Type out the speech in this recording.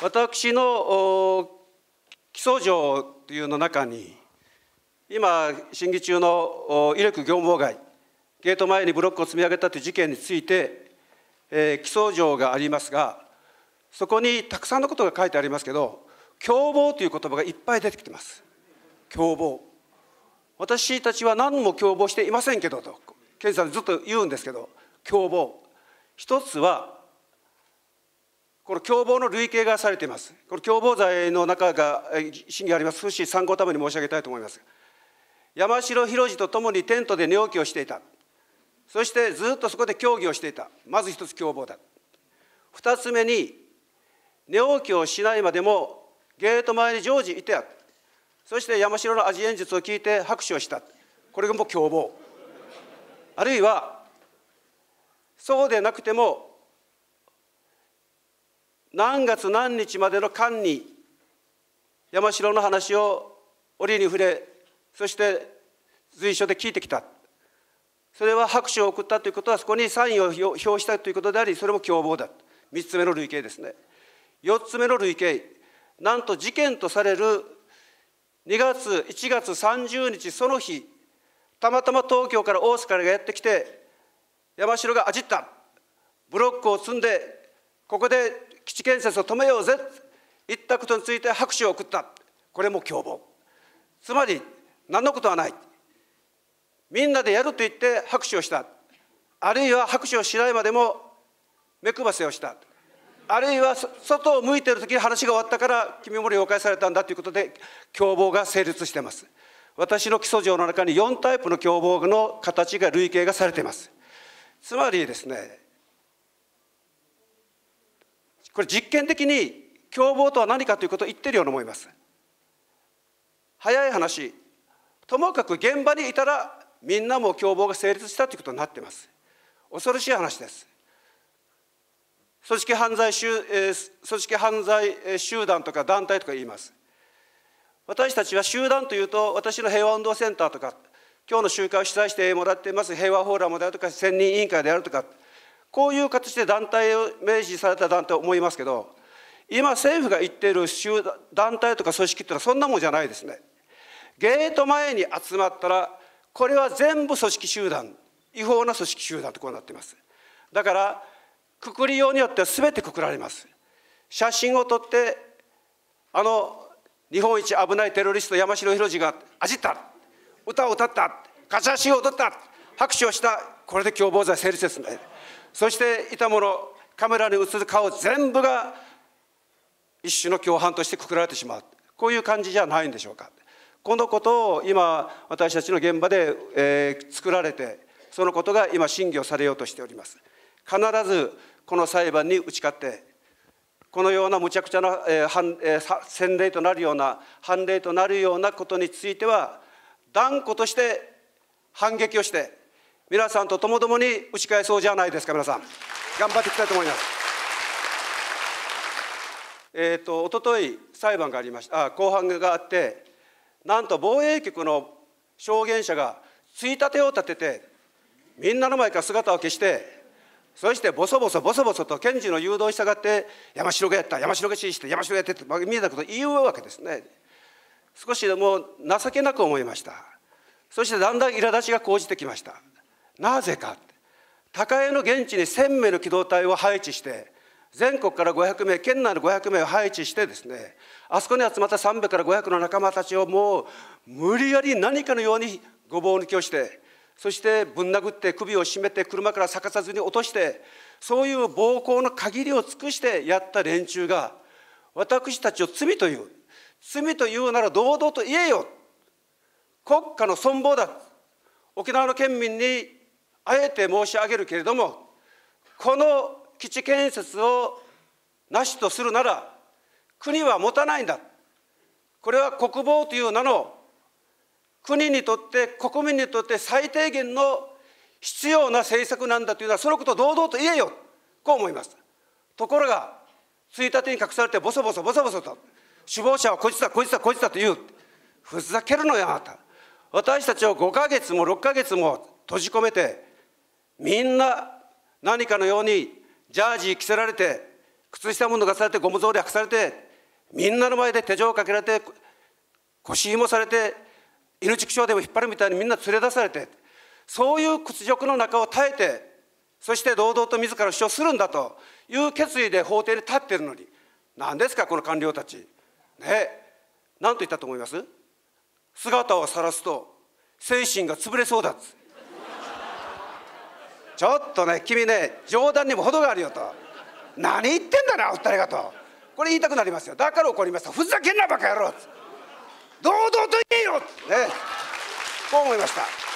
私の基礎条というの中に今審議中の威力業務妨害ゲート前にブロックを積み上げたという事件について、え起訴状がありますがそこにたくさんのことが書いてありますけど共謀という言葉がいっぱい出てきてます共謀私たちは何も共謀していませんけどと検事さんずっと言うんですけど共謀一つはこの共謀の類型がされています。この共謀罪の中が審議あります。し、参考ために申し上げたいと思います。山城宏とと共にテントで寝起きをしていた。そしてずっとそこで協議をしていた。まず一つ共謀だ。二つ目に、寝起きをしないまでもゲート前に常時いてや。そして山城の味演説を聞いて拍手をした。これがもう共謀。あるいは、そうでなくても何月何日までの間に山城の話を折に触れそして随所で聞いてきたそれは拍手を送ったということはそこにサインを表したということでありそれも共謀だ3つ目の類型ですね4つ目の類型なんと事件とされる2月1月30日その日たまたま東京から大阪がやってきて山城があじったブロックを積んでここで基地建設を止めようぜと言ったことについて拍手を送ったこれも共謀つまり何のことはないみんなでやると言って拍手をしたあるいは拍手をしないまでも目配せをしたあるいは外を向いている時に話が終わったから君も了解されたんだということで共謀が成立しています私の基礎状の中に4タイプの共謀の形が類型がされていますつまりですねこれ実験的に凶暴とは何かということを言ってるように思います早い話ともかく現場にいたらみんなも凶暴が成立したということになってます恐ろしい話です組織犯罪集組織犯罪集団とか団体とか言います私たちは集団というと私の平和運動センターとか今日の集会を主催してもらっています平和フォーラムであるとか専任委員会であるとかこういう形で団体を明示された団体を思いますけど今政府が言っている集団体とか組織っていうのはそんなもんじゃないですね。ゲート前に集まったらこれは全部組織集団違法な組織集団とこうなっています。だからくくりようによっては全てくくられます。写真を撮ってあの日本一危ないテロリスト山城宏が「あじった歌を歌った」「ガチャシを踊った」「拍手をした」これで共謀罪成立ですね。そしていたものカメラに映る顔全部が一種の共犯としてくくられてしまうこういう感じじゃないんでしょうかこのことを今私たちの現場で、えー、作られてそのことが今審議をされようとしております必ずこの裁判に打ち勝ってこのようなむちゃくちゃな、えーえー、洗礼となるような判例となるようなことについては断固として反撃をして皆さんとともどもに打ち返そうじゃないですか皆さん頑張っていきたいと思います。えーと、と一昨日裁判がありましたあ公判があってなんと防衛局の証言者がついたてを立ててみんなの前から姿を消してそしてボソボソボソボソと検事の誘導に従って山城がやった山城が指示して山城がやってって見えたことを言うわけですね少しでも情けなく思いましたそしてだんだん苛立ちが高じてきましたなぜか高江の現地に1,000名の機動隊を配置して全国から500名県内の500名を配置してですねあそこに集まった300から500の仲間たちをもう無理やり何かのようにごぼう抜きをしてそしてぶん殴って首を絞めて車から逆さずに落としてそういう暴行の限りを尽くしてやった連中が私たちを罪という罪というなら堂々と言えよ国家の存亡だ沖縄の県民にあえて申し上げるけれどもこの基地建設をなしとするなら国は持たないんだこれは国防という名の国にとって国民にとって最低限の必要な政策なんだというのはそのことを堂々と言えよこう思いますところがついたてに隠されてボソボソボソボソと首謀者はこいつだこいつだこいつだと言うふざけるのよあなた私たちを5ヶ月も6ヶ月も閉じ込めてみんな何かのようにジャージ着せられて靴下も脱がされてゴム草履履かされてみんなの前で手錠をかけられて腰もされて犬畜生でも引っ張るみたいにみんな連れ出されてそういう屈辱の中を耐えてそして堂々と自ら主張するんだという決意で法廷に立っているのに何ですかこの官僚たち。ね何と言ったと思います姿を晒すと精神が潰れそうだちょっとね君ね冗談にも程があるよと何言ってんだなお二人がとこれ言いたくなりますよだから怒りましたふざけんなバカ野郎堂々と言えよねこう思いました